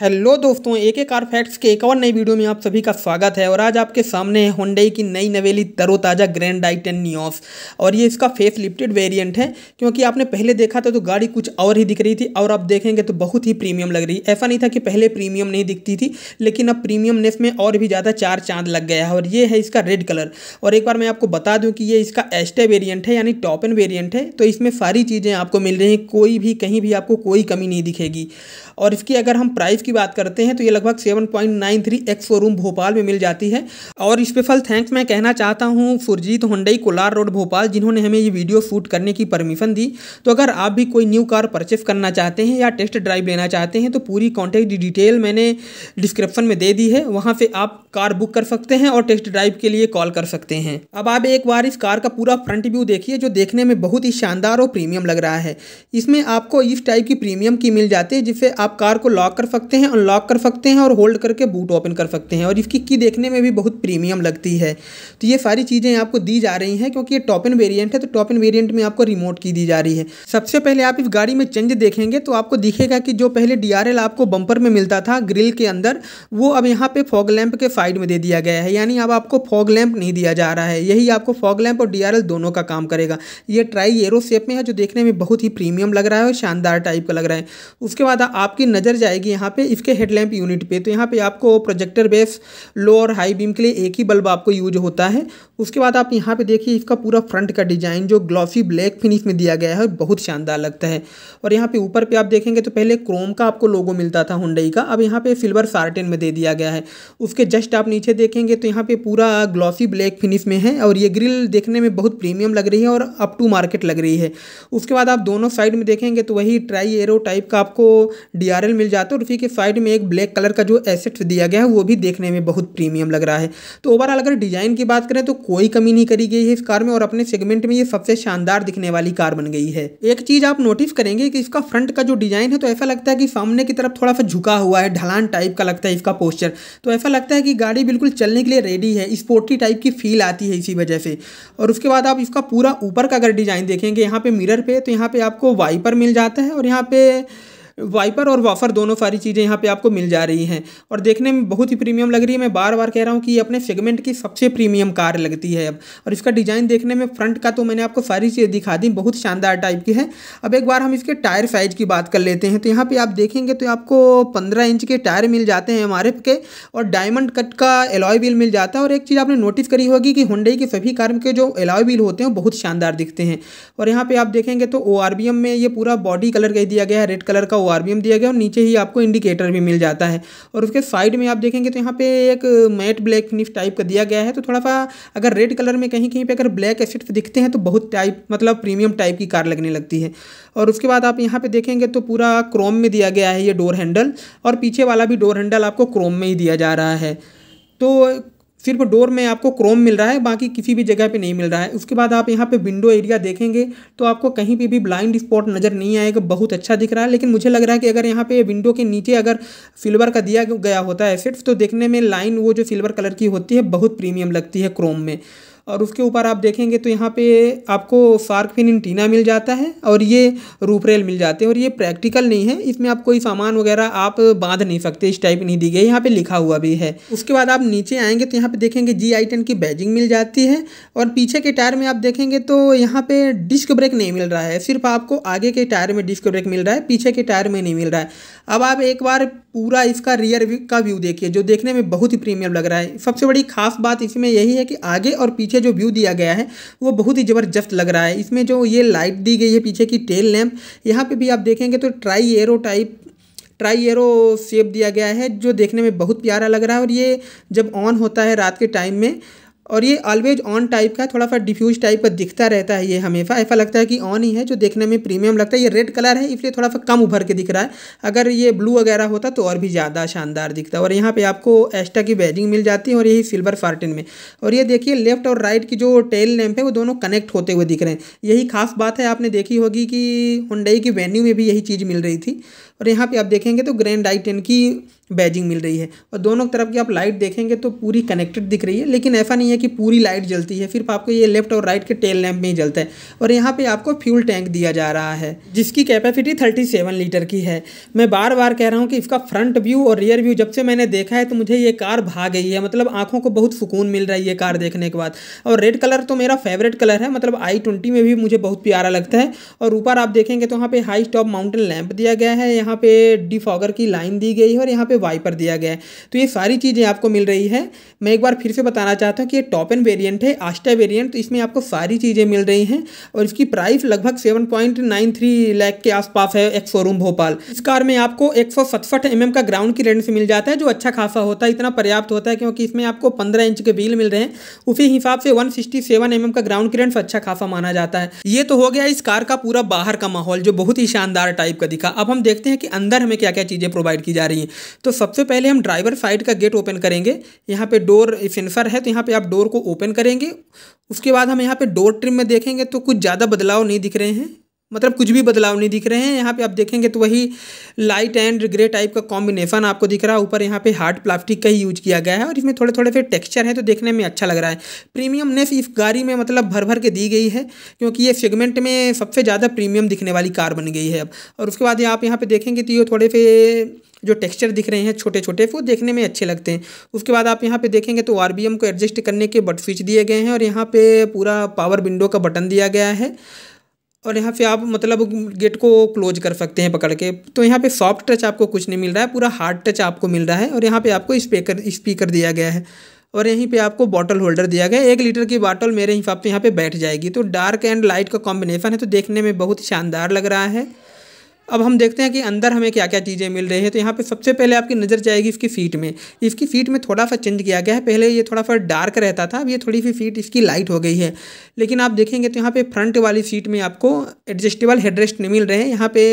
hello दोस्तों एक एक कार फैक्ट्स के एक और नई वीडियो में आप सभी का स्वागत है और आज आपके सामने है होंडई की नई नवेली तरोताज़ा ग्रैंड आई टेन न्यूस और ये इसका फेस लिफ्टेड वेरिएंट है क्योंकि आपने पहले देखा था तो गाड़ी कुछ और ही दिख रही थी और आप देखेंगे तो बहुत ही प्रीमियम लग रही है ऐसा नहीं था कि पहले प्रीमियम नहीं दिखती थी लेकिन अब प्रीमियमनेस में और भी ज़्यादा चार चांद लग गया है और ये है इसका रेड कलर और एक बार मैं आपको बता दूँ कि ये इसका एस्टे वेरियंट है यानी टॉप एन वेरियंट है तो इसमें सारी चीज़ें आपको मिल रही हैं कोई भी कहीं भी आपको कोई कमी नहीं दिखेगी और इसकी अगर हम प्राइस की बात करते हैं तो ये लगभग seven point nine three ex showroom Bhopal में मिल जाती है और स्पेशल थैंक्स मैं कहना चाहता हूँ सुरजीत होंडई कोलार रोड भोपाल जिन्होंने हमें ये वीडियो शूट करने की परमिशन दी तो अगर आप भी कोई न्यू कार परचेस करना चाहते हैं या टेस्ट ड्राइव लेना चाहते हैं तो पूरी कॉन्टैक्ट डिटेल मैंने डिस्क्रिप्शन में दे दी है वहाँ से आप कार बुक कर सकते हैं और टेस्ट ड्राइव के लिए कॉल कर सकते हैं अब आप एक बार इस कार का पूरा फ्रंट व्यू देखिए जो देखने में बहुत ही शानदार और प्रीमियम लग रहा है इसमें आपको इस टाइप की प्रीमियम की मिल जाती है जिससे आप आप कार को लॉक कर सकते हैं अनलॉक कर सकते हैं और होल्ड करके बूट ओपन कर सकते हैं और इसकी की देखने में भी बहुत प्रीमियम लगती है तो ये सारी चीज़ें आपको दी जा रही हैं क्योंकि ये टॉप इन वेरियंट है तो टॉप इन वेरियंट में आपको रिमोट की दी जा रही है सबसे पहले आप इस गाड़ी में चेंज देखेंगे तो आपको दिखेगा कि जो पहले डी आपको बंपर में मिलता था ग्रिल के अंदर वो अब यहाँ पर फॉग लैम्प के साइड में दे दिया गया है यानी अब आपको फॉग लैम्प नहीं दिया जा रहा है यही आपको फॉग लैम्प और डी दोनों का काम करेगा ये ट्राई एरो शेप में है जो देखने में बहुत ही प्रीमियम लग रहा है और शानदार टाइप का लग रहा है उसके बाद आप आपकी नज़र जाएगी यहाँ पे इसके हेडलैम्प यूनिट पे तो यहाँ पे आपको प्रोजेक्टर बेस लो और हाई बीम के लिए एक ही बल्ब आपको यूज होता है उसके बाद आप यहाँ पे देखिए इसका पूरा फ्रंट का डिज़ाइन जो ग्लॉसी ब्लैक फिनिश में दिया गया है बहुत शानदार लगता है और यहाँ पे ऊपर पे आप देखेंगे तो पहले क्रोम का आपको लोगो मिलता था हुंडई का अब यहाँ पे सिल्वर सार्टेन में दे दिया गया है उसके जस्ट आप नीचे देखेंगे तो यहाँ पे पूरा ग्लॉसी ब्लैक फिनिश में है और ये ग्रिल देखने में बहुत प्रीमियम लग रही है और अप टू मार्केट लग रही है उसके बाद आप दोनों साइड में देखेंगे तो वही ट्राई एरो टाइप का आपको डीआरएल मिल जाता है और उसी के साइड में एक ब्लैक कलर का जो एसेट दिया गया है वो भी देखने में बहुत प्रीमियम लग रहा है तो ओवरऑल अगर डिज़ाइन की बात करें तो कोई कमी नहीं करी गई है इस कार में और अपने सेगमेंट में ये सबसे शानदार दिखने वाली कार बन गई है एक चीज़ आप नोटिस करेंगे कि इसका फ्रंट का जो डिज़ाइन है तो ऐसा लगता है कि सामने की तरफ थोड़ा सा झुका हुआ है ढलान टाइप का लगता है इसका पोस्चर तो ऐसा लगता है कि गाड़ी बिल्कुल चलने के लिए रेडी है स्पोर्टी टाइप की फील आती है इसी वजह से और उसके बाद आप इसका पूरा ऊपर का अगर डिज़ाइन देखेंगे यहाँ पे मिरर पे तो यहाँ पे आपको वाइपर मिल जाता है और यहाँ पे वाइपर और वाफर दोनों सारी चीज़ें यहाँ पे आपको मिल जा रही हैं और देखने में बहुत ही प्रीमियम लग रही है मैं बार बार कह रहा हूँ कि ये अपने सेगमेंट की सबसे प्रीमियम कार लगती है अब और इसका डिज़ाइन देखने में फ्रंट का तो मैंने आपको सारी चीज़ें दिखा दी बहुत शानदार टाइप की है अब एक बार हम इसके टायर साइज़ की बात कर लेते हैं तो यहाँ पर आप देखेंगे तो आपको पंद्रह इंच के टायर मिल जाते हैं एम के और डायमंड कट का एलॉय व्हील मिल जाता है और एक चीज़ आपने नोटिस करी होगी कि हुडई के सभी कार के जो एलॉय व्हील होते हैं बहुत शानदार दिखते हैं और यहाँ पर आप देखेंगे तो ओ में ये पूरा बॉडी कलर कह दिया गया है रेड कलर का ओ दिया गया और नीचे ही आपको इंडिकेटर भी मिल जाता है और उसके साइड में आप देखेंगे तो यहाँ पे एक मैट ब्लैक फिनिश टाइप का दिया गया है तो थोड़ा सा अगर रेड कलर में कहीं कहीं पे अगर ब्लैक एसेट्स दिखते हैं तो बहुत टाइप मतलब प्रीमियम टाइप की कार लगने लगती है और उसके बाद आप यहाँ पे देखेंगे तो पूरा क्रोम में दिया गया है ये डोर हैंडल और पीछे वाला भी डोर हैंडल आपको क्रोम में ही दिया जा रहा है तो सिर्फ डोर में आपको क्रोम मिल रहा है बाकी किसी भी जगह पे नहीं मिल रहा है उसके बाद आप यहाँ पे विंडो एरिया देखेंगे तो आपको कहीं पे भी ब्लाइंड स्पॉट नज़र नहीं आएगा बहुत अच्छा दिख रहा है लेकिन मुझे लग रहा है कि अगर यहाँ पे विंडो के नीचे अगर सिल्वर का दिया गया होता है सिर्फ तो देखने में लाइन वो जो सिल्वर कलर की होती है बहुत प्रीमियम लगती है क्रोम में और उसके ऊपर आप देखेंगे तो यहाँ पे आपको सार्क फिन इंटीना मिल जाता है और ये रूपरेल मिल जाते हैं और ये प्रैक्टिकल नहीं है इसमें आप कोई सामान वगैरह आप बांध नहीं सकते इस टाइप नहीं दी गई यहाँ पे लिखा हुआ भी है उसके बाद आप नीचे आएंगे तो यहाँ पे देखेंगे जी आई टेन की बैजिंग मिल जाती है और पीछे के टायर में आप देखेंगे तो यहाँ पे डिस्क ब्रेक नहीं मिल रहा है सिर्फ आपको आगे के टायर में डिस्क ब्रेक मिल रहा है पीछे के टायर में नहीं मिल रहा है अब आप एक बार पूरा इसका रियर का व्यू देखिए जो देखने में बहुत ही प्रीमियम लग रहा है सबसे बड़ी खास बात इसमें यही है कि आगे और पीछे पीछे जो व्यू दिया गया है वो बहुत ही ज़बरदस्त लग रहा है इसमें जो ये लाइट दी गई है पीछे की टेल लैम्प यहाँ पर भी आप देखेंगे तो tri arrow type tri arrow shape दिया गया है जो देखने में बहुत प्यारा लग रहा है और ये जब ऑन होता है रात के टाइम में और ये ऑलवेज ऑन टाइप का थोड़ा सा डिफ्यूज टाइप का दिखता रहता है ये हमेशा ऐसा लगता है कि ऑन ही है जो देखने में प्रीमियम लगता है ये रेड कलर है इसलिए थोड़ा सा कम उभर के दिख रहा है अगर ये ब्लू वगैरह होता तो और भी ज़्यादा शानदार दिखता और यहाँ पर आपको एस्ट्रा की बैजिंग मिल जाती है और यही सिल्वर फार्टिन में और ये देखिए लेफ्ट और राइट की जो टेल लैम्प है वो दोनों कनेक्ट होते हुए दिख रहे हैं यही खास बात है आपने देखी होगी कि हुडई की वेन्यू में भी यही चीज़ मिल रही थी और यहाँ पे आप देखेंगे तो ग्रैंड आई टेन की बैजिंग मिल रही है और दोनों तरफ की आप लाइट देखेंगे तो पूरी कनेक्टेड दिख रही है लेकिन ऐसा नहीं है कि पूरी लाइट जलती है फिर आपको ये लेफ्ट और राइट के टेल लैंप में ही जलता है और यहाँ पे आपको फ्यूल टैंक दिया जा रहा है जिसकी कैपेसिटी सेवन लीटर की है मैं बार बार कह रहा हूँ कि इसका फ्रंट व्यू और रियर व्यू जब से मैंने देखा है तो मुझे ये कार भा गई है मतलब आँखों को बहुत सुकून मिल रहा है ये कार देखने के बाद और रेड कलर तो मेरा फेवरेट कलर है मतलब आई में भी मुझे बहुत प्यारा लगता है और ऊपर आप देखेंगे तो वहाँ पर हाई स्टॉप माउंटेन लैम्प दिया गया है यहाँ पे डिफॉगर की लाइन दी गई है और यहाँ पे वाइपर दिया गया है तो ये सारी चीज़ें आपको मिल रही है मैं एक बार फिर से बताना चाहता हूँ कि ये टॉप एन वेरियंट है आस्टा वेरियंट तो इसमें आपको सारी चीज़ें मिल रही हैं और इसकी प्राइस लगभग seven point nine three lakh के आसपास है एक शोरूम भोपाल इस कार में आपको एक सौ सतसठ एम mm एम का ग्राउंड की रेंज से मिल जाता है जो अच्छा खासा होता है इतना पर्याप्त होता है क्योंकि इसमें आपको पंद्रह इंच के व्हील मिल रहे हैं उसी हिसाब से वन सिक्सटी सेवन एम का ग्राउंड क्लियरेंस अच्छा खासा माना जाता है ये तो हो गया इस कार का पूरा बाहर का माहौल जो बहुत ही शानदार टाइप का दिखा अब हम देखते हैं कि अंदर हमें क्या क्या चीज़ें प्रोवाइड की जा रही हैं तो सबसे पहले हम ड्राइवर साइड का गेट ओपन करेंगे यहाँ पे डोर सेंसर है तो यहाँ पे आप डोर को ओपन करेंगे उसके बाद हम यहाँ पे डोर ट्रिम में देखेंगे तो कुछ ज़्यादा बदलाव नहीं दिख रहे हैं मतलब कुछ भी बदलाव नहीं दिख रहे हैं यहाँ पे आप देखेंगे तो वही लाइट एंड ग्रे टाइप का कॉम्बिनेशन आपको दिख रहा है ऊपर यहाँ पे हार्ड प्लास्टिक का ही यूज किया गया है और इसमें थोड़े थोड़े फिर टेक्सचर है तो देखने में अच्छा लग रहा है प्रीमियम ने इस गाड़ी में मतलब भर भर के दी गई है क्योंकि ये सेगमेंट में सबसे ज़्यादा प्रीमियम दिखने वाली कार बन गई है अब और उसके बाद आप यहाँ पर देखेंगे तो ये थोड़े से जो टेक्सचर दिख रहे हैं छोटे छोटे वो देखने में अच्छे लगते हैं उसके बाद आप यहाँ पे देखेंगे तो आर को एडजस्ट करने के बट स्विच दिए गए हैं और यहाँ पे पूरा पावर विंडो का बटन दिया गया है और यहाँ पे आप मतलब गेट को क्लोज कर सकते हैं पकड़ के तो यहाँ पे सॉफ्ट टच आपको कुछ नहीं मिल रहा है पूरा हार्ड टच आपको मिल रहा है और यहाँ पे आपको स्पीकर स्पीकर दिया गया है और यहीं पे आपको बॉटल होल्डर दिया गया है एक लीटर की बॉटल मेरे हिसाब से यहाँ पे बैठ जाएगी तो डार्क एंड लाइट का कॉम्बिनेशन है तो देखने में बहुत शानदार लग रहा है अब हम देखते हैं कि अंदर हमें क्या क्या चीज़ें मिल रही हैं तो यहाँ पे सबसे पहले आपकी नज़र जाएगी इसकी फीट में इसकी फीट में थोड़ा सा चेंज किया गया है पहले ये थोड़ा सा डार्क रहता था अब ये थोड़ी सी फीट इसकी लाइट हो गई है लेकिन आप देखेंगे तो यहाँ पे फ्रंट वाली सीट में आपको एडजस्टेबल हेडरेस्ट नहीं मिल रहे हैं यहाँ पे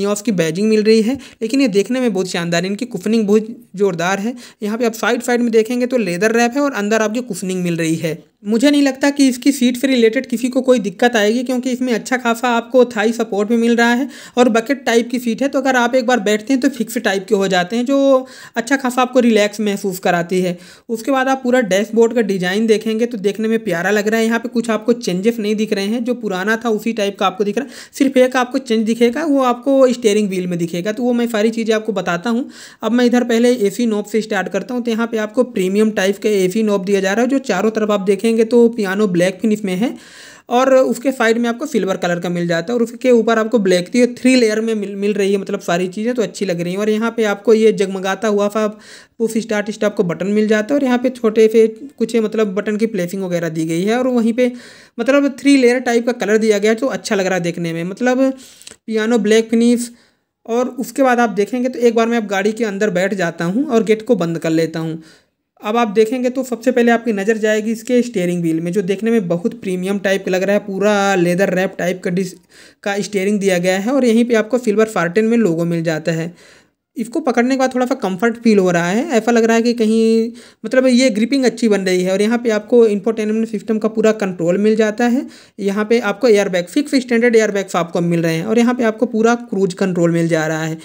नियोस की बैजिंग मिल रही है लेकिन ये देखने में बहुत शानदार है इनकी कुफनिंग बहुत जोरदार है यहाँ पर आप साइड साइड में देखेंगे तो लेदर रैप है और अंदर आपकी कुफनिंग मिल रही है मुझे नहीं लगता कि इसकी सीट से रिलेटेड किसी को कोई दिक्कत आएगी क्योंकि इसमें अच्छा खासा आपको थाई सपोर्ट भी मिल रहा है और बकेट टाइप की सीट है तो अगर आप एक बार बैठते हैं तो फिक्स टाइप के हो जाते हैं जो अच्छा खासा आपको रिलैक्स महसूस कराती है उसके बाद आप पूरा डैशबोर्ड का डिज़ाइन देखेंगे तो देखने में प्यारा लग रहा है यहाँ पर कुछ आपको चेंजेस नहीं दिख रहे हैं जो पुराना था उसी टाइप का आपको दिख रहा है सिर्फ एक आपको चेंज दिखेगा वो आपको स्टेयरिंग व्हील में दिखेगा तो वो मैं सारी चीज़ें आपको बताता हूँ अब मैं इधर पहले ए सी नोब से स्टार्ट करता हूँ तो यहाँ पर आपको प्रीमियम टाइप के ए सी नोब दिया जा रहा है जो चारों तरफ आप देखेंगे करेंगे तो पियानो ब्लैक फिनिश में है और उसके साइड में आपको सिल्वर कलर का मिल जाता है और उसके ऊपर आपको ब्लैक थी थ्री लेयर में मिल मिल रही है मतलब सारी चीज़ें तो अच्छी लग रही हैं और यहाँ पे आपको ये जगमगाता हुआ था पुफ स्टार्ट स्टाप को बटन मिल जाता है और यहाँ पे छोटे से कुछ मतलब बटन की प्लेसिंग वगैरह दी गई है और वहीं पर मतलब थ्री लेयर टाइप का कलर दिया गया है तो अच्छा लग रहा है देखने में मतलब पियानो ब्लैक फिनिश और उसके बाद आप देखेंगे तो एक बार मैं आप गाड़ी के अंदर बैठ जाता हूँ और गेट को बंद कर लेता हूँ अब आप देखेंगे तो सबसे पहले आपकी नज़र जाएगी इसके स्टेयरिंग व्हील में जो देखने में बहुत प्रीमियम टाइप का लग रहा है पूरा लेदर रैप टाइप का डिस का स्टेयरिंग दिया गया है और यहीं पे आपको सिल्वर फार्टेन में लोगो मिल जाता है इसको पकड़ने के बाद थोड़ा सा कंफर्ट फील हो रहा है ऐसा लग रहा है कि कहीं मतलब ये ग्रिपिंग अच्छी बन रही है और यहाँ पे आपको इंफोटेनमेंट सिस्टम का पूरा कंट्रोल मिल जाता है यहाँ पे आपको एयरबैग फिक्स स्टैंडर्ड एयरबैग्स आपको मिल रहे हैं और यहाँ पे आपको पूरा क्रूज कंट्रोल मिल जा रहा है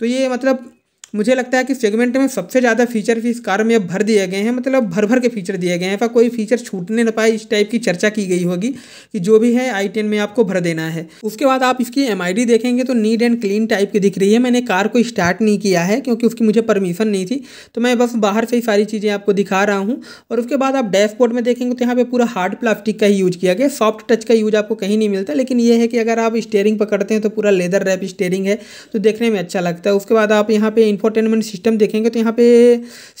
तो ये मतलब मुझे लगता है कि सेगमेंट में सबसे ज़्यादा फीचर भी इस कार में अब भर दिए गए हैं मतलब भर भर के फीचर दिए गए हैं ऐसा कोई फीचर छूटने ना पाए इस टाइप की चर्चा की गई होगी कि जो भी है आई टेन में आपको भर देना है उसके बाद आप इसकी एम देखेंगे तो नीट एंड क्लीन टाइप की दिख रही है मैंने कार को स्टार्ट नहीं किया है क्योंकि उसकी मुझे परमिशन नहीं थी तो मैं बस बाहर से ही सारी चीज़ें आपको दिखा रहा हूँ और उसके बाद आप डैशबोर्ड में देखेंगे तो यहाँ पर पूरा हार्ड प्लास्टिक का ही यूज किया गया सॉफ्ट टच का यूज आपको कहीं नहीं मिलता लेकिन ये है कि अगर आप स्टेयरिंग पकड़ते हैं तो पूरा लेदर रैप स्टेयरिंग है तो देखने में अच्छा लगता है उसके बाद आप यहाँ पे इन्फोटेनमेंट सिस्टम देखेंगे तो यहाँ पे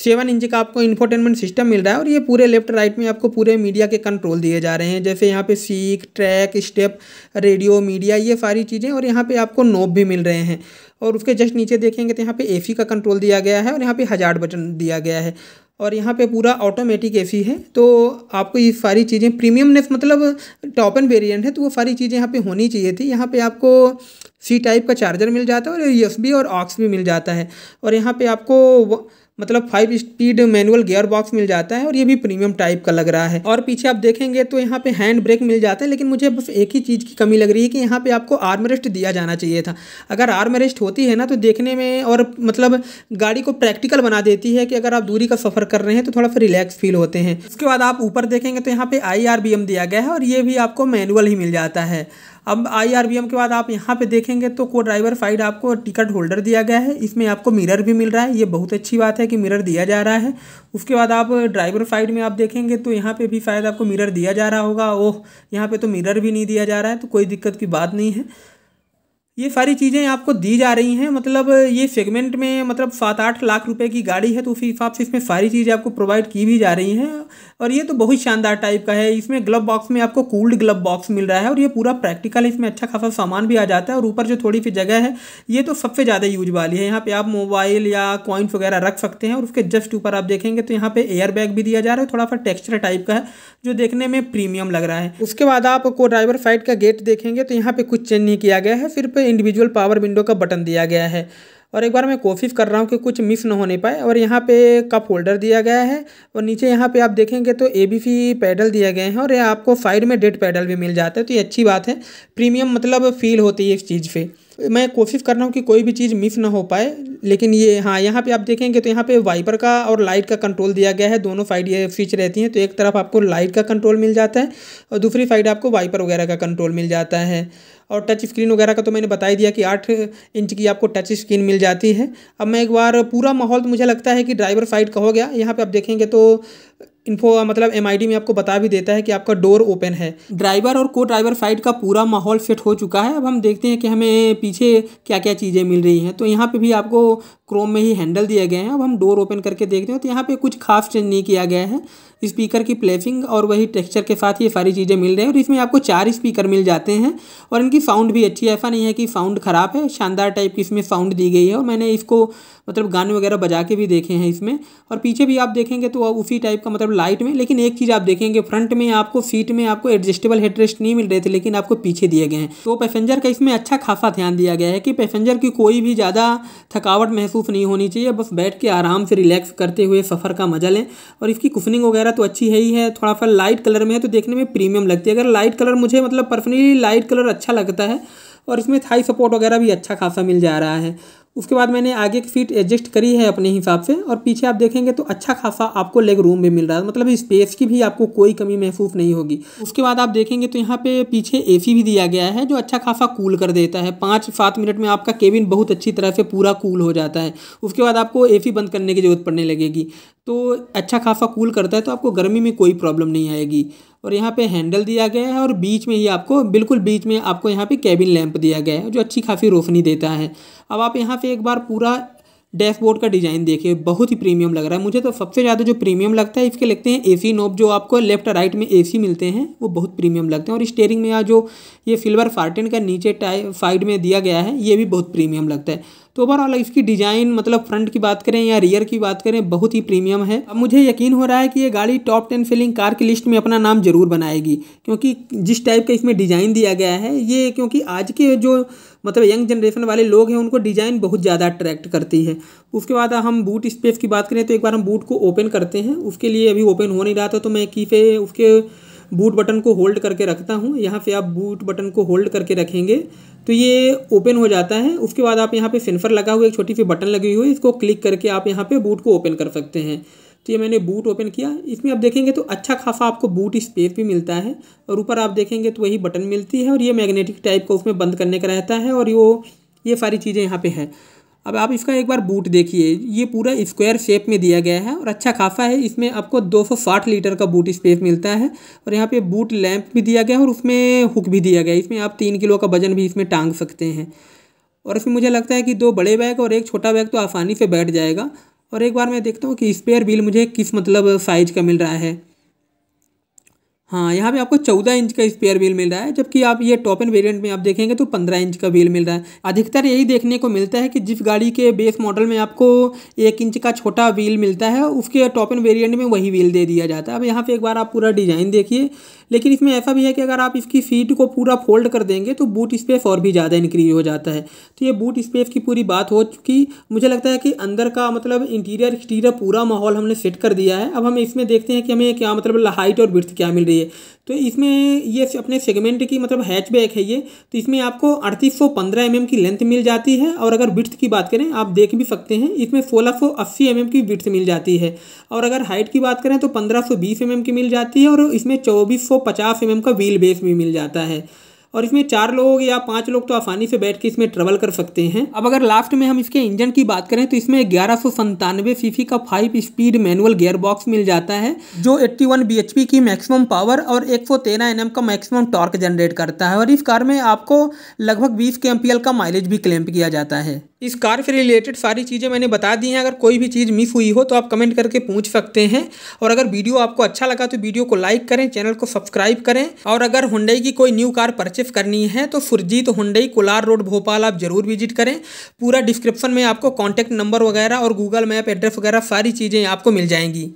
सेवन इंच का आपको इन्फोटेनमेंट सिस्टम मिल रहा है और ये पूरे लेफ्ट राइट में आपको पूरे मीडिया के कंट्रोल दिए जा रहे हैं जैसे यहाँ पे सीख ट्रैक स्टेप रेडियो मीडिया ये सारी चीज़ें और यहाँ पे आपको नोब भी मिल रहे हैं और उसके जस्ट नीचे देखेंगे तो यहाँ पे एसी का कंट्रोल दिया गया है और यहाँ पे हजार बटन दिया गया है और यहाँ पे पूरा ऑटोमेटिक एसी है तो आपको ये सारी चीज़ें प्रीमियम ने मतलब टॉप एंड वेरिएंट है तो वो सारी चीज़ें यहाँ पे होनी चाहिए थी यहाँ पे आपको सी टाइप का चार्जर मिल जाता है और यूएसबी और ऑक्स भी मिल जाता है और यहाँ पे आपको मतलब five speed manual gear box मिल जाता है और ये भी प्रीमियम टाइप का लग रहा है और पीछे आप देखेंगे तो यहाँ पे हैंड ब्रेक मिल जाता है लेकिन मुझे बस एक ही चीज़ की कमी लग रही है कि यहाँ पे आपको आर्मरेस्ट दिया जाना चाहिए था अगर आर्मरेस्ट होती है ना तो देखने में और मतलब गाड़ी को प्रैक्टिकल बना देती है कि अगर आप दूरी का सफ़र कर रहे हैं तो थोड़ा सा रिलैक्स फील होते हैं उसके बाद आप ऊपर देखेंगे तो यहाँ पे आई दिया गया है और ये भी आपको मैनुअल ही मिल जाता है अब आई आर एम के बाद आप यहाँ पे देखेंगे तो को ड्राइवर फाइड आपको टिकट होल्डर दिया गया है इसमें आपको मिरर भी मिल रहा है ये बहुत अच्छी बात है कि मिरर दिया जा रहा है उसके बाद आप ड्राइवर फाइड में आप देखेंगे तो यहाँ पे भी शायद आपको मिरर दिया जा रहा होगा ओह यहाँ पे तो मिरर भी नहीं दिया जा रहा है तो कोई दिक्कत की बात नहीं है ये सारी चीज़ें आपको दी जा रही हैं मतलब ये सेगमेंट में मतलब सात आठ लाख रुपए की गाड़ी है तो उसी हिसाब से इसमें सारी चीज़ें आपको प्रोवाइड की भी जा रही हैं और ये तो बहुत शानदार टाइप का है इसमें ग्लव बॉक्स में आपको कूल्ड ग्लव बॉक्स मिल रहा है और ये पूरा प्रैक्टिकल इसमें अच्छा खासा सामान भी आ जाता है और ऊपर जो थोड़ी सी जगह है ये तो सबसे ज़्यादा यूज वाली है यहाँ पर आप मोबाइल या कॉइन्स वगैरह रख सकते हैं और उसके जस्ट ऊपर आप देखेंगे तो यहाँ पर एयरबैग भी दिया जा रहा है थोड़ा सा टेक्स्चर टाइप का है जो देखने में प्रीमियम लग रहा है उसके बाद आप को ड्राइवर साइड का गेट देखेंगे तो यहाँ पर कुछ चेंज नहीं किया गया है सिर्फ पे इंडिविजुअल पावर विंडो का बटन दिया गया है और एक बार मैं कोशिश कर रहा हूँ कि कुछ मिस ना होने पाए और यहाँ पे का फोल्डर दिया गया है और नीचे यहाँ पे आप देखेंगे तो ए बी सी पैडल दिए गए हैं और ये आपको साइड में डेट पैडल भी मिल जाता है तो ये अच्छी बात है प्रीमियम मतलब फील होती है इस चीज़ पे मैं कोशिश कर रहा हूँ कि कोई भी चीज़ मिस ना हो पाए लेकिन ये हाँ यहाँ पे आप देखेंगे तो यहाँ पे वाइपर का और लाइट का कंट्रोल दिया गया है दोनों साइड ये स्विच रहती हैं तो एक तरफ आपको लाइट का कंट्रोल मिल जाता है और दूसरी साइड आपको वाइपर वगैरह का कंट्रोल मिल जाता है और टच स्क्रीन वगैरह का तो मैंने बता दिया कि आठ इंच की आपको टच स्क्रीन मिल जाती है अब मैं एक बार पूरा माहौल तो मुझे लगता है कि ड्राइवर साइड का हो गया यहाँ पर आप देखेंगे तो इन्फो मतलब एम में आपको बता भी देता है कि आपका डोर ओपन है ड्राइवर और को ड्राइवर साइड का पूरा माहौल सेट हो चुका है अब हम देखते हैं कि हमें पीछे क्या क्या चीज़ें मिल रही हैं तो यहाँ पे भी आपको क्रोम में ही हैंडल दिए गए हैं अब हम डोर ओपन करके देखते हैं तो यहाँ पे कुछ खास चेंज नहीं किया गया है स्पीकर की प्लेसिंग और वही टेक्सचर के साथ ये सारी चीज़ें मिल रही हैं और इसमें आपको चार स्पीकर मिल जाते हैं और इनकी साउंड भी अच्छी है ऐसा नहीं है कि साउंड ख़राब है शानदार टाइप की इसमें साउंड दी गई है और मैंने इसको मतलब गाने वगैरह बजा के भी देखे हैं इसमें और पीछे भी आप देखेंगे तो उसी टाइप का मतलब लाइट में लेकिन एक चीज़ आप देखेंगे फ्रंट में आपको सीट में आपको एडजस्टेबल हेडरेस्ट नहीं मिल रहे थे लेकिन आपको पीछे दिए गए हैं तो पैसेंजर का इसमें अच्छा खासा ध्यान दिया गया है कि पैसेंजर की कोई भी ज़्यादा थकावट महसूस नहीं होनी चाहिए बस बैठ के आराम से रिलैक्स करते हुए सफ़र का मजा लें और इसकी कुफनिंग वगैरह वगैरह तो अच्छी है ही है थोड़ा सा लाइट कलर में है तो देखने में प्रीमियम लगती है अगर लाइट कलर मुझे मतलब पर्सनली लाइट कलर अच्छा लगता है और इसमें थाई सपोर्ट वगैरह भी अच्छा खासा मिल जा रहा है उसके बाद मैंने आगे की सीट एडजस्ट करी है अपने हिसाब से और पीछे आप देखेंगे तो अच्छा खासा आपको लेग रूम भी मिल रहा है मतलब स्पेस की भी आपको कोई कमी महसूस नहीं होगी उसके बाद आप देखेंगे तो यहाँ पे पीछे एसी भी दिया गया है जो अच्छा खासा कूल कर देता है पाँच सात मिनट में आपका केबिन बहुत अच्छी तरह से पूरा कूल हो जाता है उसके बाद आपको ए बंद करने की ज़रूरत पड़ने लगेगी तो अच्छा खासा कूल करता है तो आपको गर्मी में कोई प्रॉब्लम नहीं आएगी और यहाँ पे हैंडल दिया गया है और बीच में ही आपको बिल्कुल बीच में आपको यहाँ पे कैबिन लैंप दिया गया है जो अच्छी खासी रोशनी देता है अब आप यहाँ पे एक बार पूरा डैशबोर्ड का डिज़ाइन देखिए बहुत ही प्रीमियम लग रहा है मुझे तो सबसे ज़्यादा जो प्रीमियम लगता है इसके लगते हैं एसी नोब जो आपको लेफ्ट राइट में एसी मिलते हैं वो बहुत प्रीमियम लगते हैं और स्टेयरिंग में यहाँ जो ये सिल्वर फार्टिन का नीचे टाइ साइड में दिया गया है ये भी बहुत प्रीमियम लगता है तो ओवरऑल इसकी डिज़ाइन मतलब फ्रंट की बात करें या रियर की बात करें बहुत ही प्रीमियम है अब मुझे यकीन हो रहा है कि ये गाड़ी टॉप टेन सेलिंग कार की लिस्ट में अपना नाम जरूर बनाएगी क्योंकि जिस टाइप का इसमें डिज़ाइन दिया गया है ये क्योंकि आज के जो मतलब यंग जनरेशन वाले लोग हैं उनको डिज़ाइन बहुत ज़्यादा अट्रैक्ट करती है उसके बाद हम बूट स्पेस की बात करें तो एक बार हम बूट को ओपन करते हैं उसके लिए अभी ओपन हो नहीं रहा था तो मैं की पे उसके बूट बटन को होल्ड करके रखता हूँ यहाँ पे आप बूट बटन को होल्ड करके रखेंगे तो ये ओपन हो जाता है उसके बाद आप यहाँ पे सेंसर लगा हुआ एक छोटी सी बटन लगी हुई है इसको क्लिक करके आप यहाँ पे बूट को ओपन कर सकते हैं तो ये मैंने बूट ओपन किया इसमें आप देखेंगे तो अच्छा खासा आपको बूट स्पेस भी मिलता है और ऊपर आप देखेंगे तो वही बटन मिलती है और ये मैग्नेटिक टाइप का उसमें बंद करने का रहता है और वो ये सारी चीज़ें यहाँ पर हैं अब आप इसका एक बार बूट देखिए ये पूरा स्क्वायर शेप में दिया गया है और अच्छा खासा है इसमें आपको 260 लीटर का बूट स्पेस मिलता है और यहाँ पे बूट लैंप भी दिया गया है और उसमें हुक भी दिया गया है इसमें आप तीन किलो का वजन भी इसमें टांग सकते हैं और इसमें मुझे लगता है कि दो बड़े बैग और एक छोटा बैग तो आसानी से बैठ जाएगा और एक बार मैं देखता हूँ कि स्पेयर बिल मुझे किस मतलब साइज़ का मिल रहा है हाँ यहाँ पे आपको चौदह इंच का स्पेयर व्हील मिल रहा है जबकि आप ये टॉप एंड वेरिएंट में आप देखेंगे तो पंद्रह इंच का व्हील मिल रहा है अधिकतर यही देखने को मिलता है कि जिस गाड़ी के बेस मॉडल में आपको एक इंच का छोटा व्हील मिलता है उसके टॉप एंड वेरिएंट में वही व्हील दे दिया जाता है अब यहाँ पर एक बार आप पूरा डिज़ाइन देखिए लेकिन इसमें ऐसा भी है कि अगर आप इसकी सीट को पूरा फोल्ड कर देंगे तो बूट स्पेस और भी ज़्यादा इंक्रीज हो जाता है तो ये बूट स्पेस की पूरी बात हो चुकी मुझे लगता है कि अंदर का मतलब इंटीरियर एक्सटीरियर पूरा माहौल हमने सेट कर दिया है अब हम इसमें देखते हैं कि हमें क्या मतलब हाइट और ब्रथ क्या मिल रही है चाहिए तो इसमें ये अपने सेगमेंट की मतलब हैचबैक है ये तो इसमें आपको अड़तीस सौ mm की लेंथ मिल जाती है और अगर बिट्थ की बात करें आप देख भी सकते हैं इसमें सोलह सौ mm की बिट्थ मिल जाती है और अगर हाइट की बात करें तो पंद्रह सौ mm की मिल जाती है और इसमें चौबीस सौ mm का व्हील बेस भी मिल जाता है और इसमें चार लोग या पाँच लोग तो आसानी से बैठ के इसमें ट्रेवल कर सकते हैं अब अगर लास्ट में हम इसके इंजन की बात करें तो इसमें ग्यारह सौ सीसी का five speed manual gear box मिल जाता है जो 81 पी की मैक्सिमम पावर और एन एम का मैक्सिमम टॉर्क जनरेट करता है और इस कार में आपको लगभग बीस के का माइलेज भी क्लेम किया जाता है इस कार से रिलेटेड सारी चीज़ें मैंने बता दी हैं अगर कोई भी चीज़ मिस हुई हो तो आप कमेंट करके पूछ सकते हैं और अगर वीडियो आपको अच्छा लगा तो वीडियो को लाइक करें चैनल को सब्सक्राइब करें और अगर हुंडई की कोई न्यू कार परचेस करनी है तो सुरजीत हुंडई कोलार रोड भोपाल आप जरूर विजिट करें पूरा डिस्क्रिप्शन में आपको कॉन्टैक्ट नंबर वगैरह और गूगल मैप एड्रेस वगैरह सारी चीज़ें आपको मिल जाएंगी